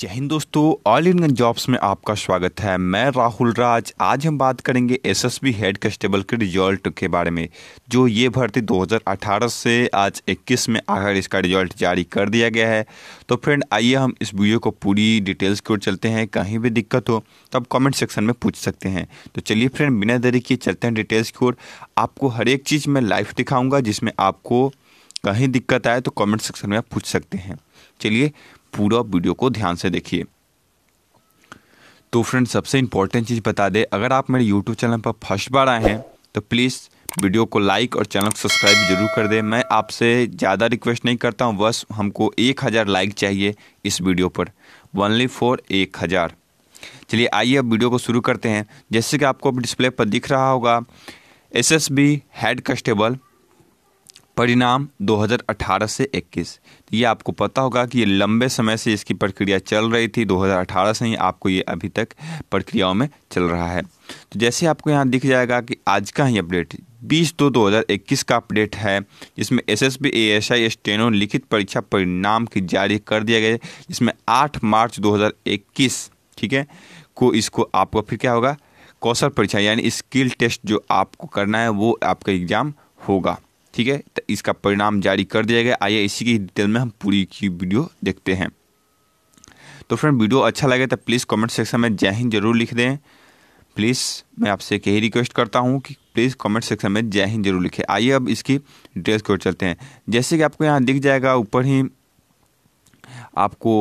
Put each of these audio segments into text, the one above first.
जय हिंद दोस्तों all Indian jobs में आपका स्वागत है मैं राहुल राज आज हम बात करेंगे एसएसबी हेड कांस्टेबल के रिजल्ट के बारे में जो ये भर्ती 2018 से आज 21 में आखिर इसका रिजल्ट जारी कर दिया गया है तो फ्रेंड आइए हम इस वीडियो को पूरी डिटेल्स की ओर चलते हैं कहीं भी दिक्कत हो तो आप कॉमेंट सेक्शन में पूछ सकते हैं तो चलिए फ्रेंड बिना देरी किए चलते हैं डिटेल्स की ओर आपको हर एक चीज़ में लाइव दिखाऊँगा जिसमें आपको कहीं दिक्कत आए तो कमेंट सेक्शन में आप पूछ सकते हैं चलिए पूरा वीडियो को ध्यान से देखिए तो फ्रेंड सबसे इंपॉर्टेंट चीज़ बता दें अगर आप मेरे यूट्यूब चैनल पर फर्स्ट बार आए हैं तो प्लीज़ वीडियो को लाइक और चैनल को सब्सक्राइब जरूर कर दें मैं आपसे ज़्यादा रिक्वेस्ट नहीं करता हूँ बस हमको एक हज़ार लाइक चाहिए इस वीडियो पर वनली फॉर एक हज़ार चलिए आइए अब वीडियो को शुरू करते हैं जैसे कि आपको डिस्प्ले पर दिख रहा होगा S S B head constable परिणाम 2018 से 21 तो ये आपको पता होगा कि ये लंबे समय से इसकी प्रक्रिया चल रही थी 2018 से ही आपको ये अभी तक प्रक्रियाओं में चल रहा है तो जैसे आपको यहाँ दिख जाएगा कि आज का ही अपडेट 20 दो 2021 का अपडेट है जिसमें S S B S I steno लिखित परीक्षा परिणाम की जारी कर दिया गया जिसमें आठ मार्च इक्कीस ठीक है को इसको आपको फिर क्या होगा कौशल परीक्षा यानी स्किल टेस्ट जो आपको करना है वो आपका एग्ज़ाम होगा ठीक है तो इसका परिणाम जारी कर दिया गया आइए इसी की डिटेल में हम पूरी की वीडियो देखते हैं तो फ्रेंड वीडियो अच्छा लगे तो प्लीज़ कमेंट सेक्शन में जय हिंद जरूर लिख दें प्लीज़ मैं आपसे यही रिक्वेस्ट करता हूँ कि प्लीज़ कमेंट सेक्शन में जय हिंद जरूर लिखें आइए अब इसकी डिटेल्स को चलते हैं जैसे कि आपको यहाँ दिख जाएगा ऊपर ही आपको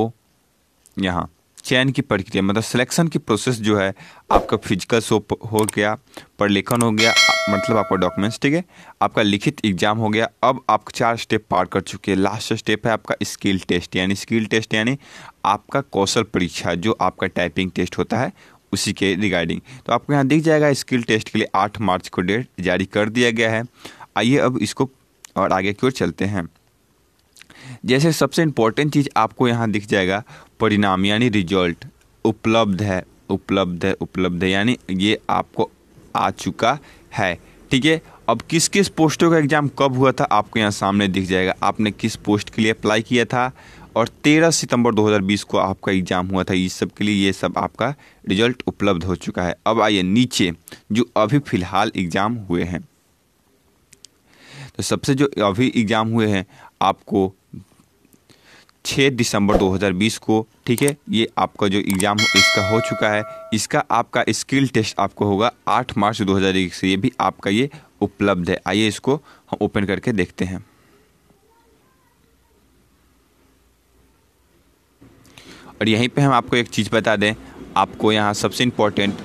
यहाँ चयन की प्रक्रिया मतलब सिलेक्शन की प्रोसेस जो है आपका फिजिकल शो हो गया लेखन हो गया मतलब आपका डॉक्यूमेंट्स ठीक है आपका लिखित एग्जाम हो गया अब आप चार स्टेप पार कर चुके हैं लास्ट स्टेप है आपका स्किल टेस्ट यानी स्किल टेस्ट यानी आपका कौशल परीक्षा जो आपका टाइपिंग टेस्ट होता है उसी के रिगार्डिंग तो आपको यहाँ दिख जाएगा स्किल टेस्ट के लिए आठ मार्च को डेट जारी कर दिया गया है आइए अब इसको और आगे की ओर चलते हैं जैसे सबसे इम्पोर्टेंट चीज़ आपको यहाँ दिख जाएगा परिणाम यानी रिजल्ट उपलब्ध है उपलब्ध है उपलब्ध है यानी ये आपको आ चुका है ठीक है अब किस किस पोस्टों का एग्ज़ाम कब हुआ था आपको यहाँ सामने दिख जाएगा आपने किस पोस्ट के लिए अप्लाई किया था और 13 सितंबर 2020 को आपका एग्ज़ाम हुआ था इस सब के लिए ये सब आपका रिजल्ट उपलब्ध हो चुका है अब आइए नीचे जो अभी फ़िलहाल एग्ज़ाम हुए हैं तो सबसे जो अभी एग्ज़ाम हुए हैं आपको छः दिसंबर 2020 को ठीक है ये आपका जो एग्ज़ाम इसका हो चुका है इसका आपका स्किल टेस्ट आपको होगा 8 मार्च 2021 से ये भी आपका ये उपलब्ध है आइए इसको हम ओपन करके देखते हैं और यहीं पे हम आपको एक चीज़ बता दें आपको यहाँ सबसे important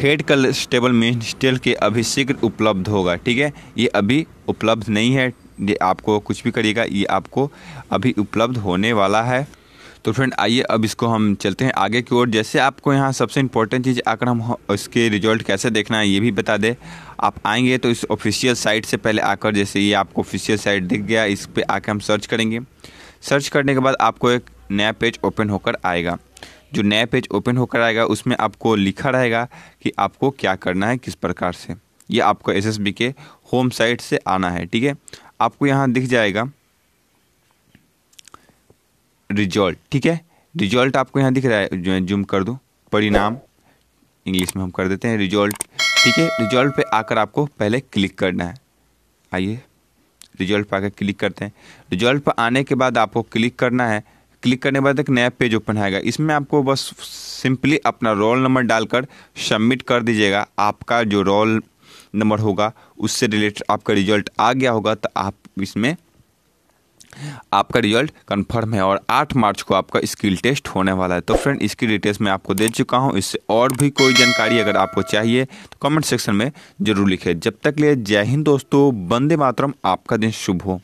head constable minister के अभी शीघ्र उपलब्ध होगा ठीक है ये अभी उपलब्ध नहीं है ये आपको कुछ भी करिएगा ये आपको अभी उपलब्ध होने वाला है तो फ्रेंड आइए अब इसको हम चलते हैं आगे की ओर जैसे आपको यहाँ सबसे इंपॉर्टेंट चीज़ आकर हम इसके रिजल्ट कैसे देखना है ये भी बता दें आप आएंगे तो इस ऑफिशियल साइट से पहले आकर जैसे ये आपको ऑफिशियल साइट दिख गया इस पर आकर हम सर्च करेंगे सर्च करने के बाद आपको एक नया पेज ओपन होकर आएगा जो नया पेज ओपन होकर आएगा उसमें आपको लिखा रहेगा कि आपको क्या करना है किस प्रकार से ये आपको एस के होम साइट से आना है ठीक है आपको यहाँ दिख जाएगा रिजल्ट ठीक है रिजल्ट आपको यहाँ दिख रहा है जो जूम कर दो परिणाम इंग्लिश में हम कर देते हैं रिजल्ट ठीक है रिजल्ट पे आकर आपको पहले क्लिक करना है आइए रिजल्ट पर आकर क्लिक करते हैं रिजल्ट पर आने के बाद आपको क्लिक करना है क्लिक करने के बाद एक नया पेज ओपन आएगा इसमें आपको बस सिंपली अपना रोल नंबर डालकर सबमिट कर दीजिएगा आपका जो रोल नंबर होगा उससे रिलेटेड आपका रिजल्ट आ गया होगा तो आप इसमें आपका रिजल्ट कंफर्म है और 8 मार्च को आपका स्किल टेस्ट होने वाला है तो फ्रेंड इसकी डिटेल्स मैं आपको दे चुका हूँ इससे और भी कोई जानकारी अगर आपको चाहिए तो कमेंट सेक्शन में ज़रूर लिखें जब तक लिए जय हिंद दोस्तों बंदे मातरम आपका दिन शुभ हो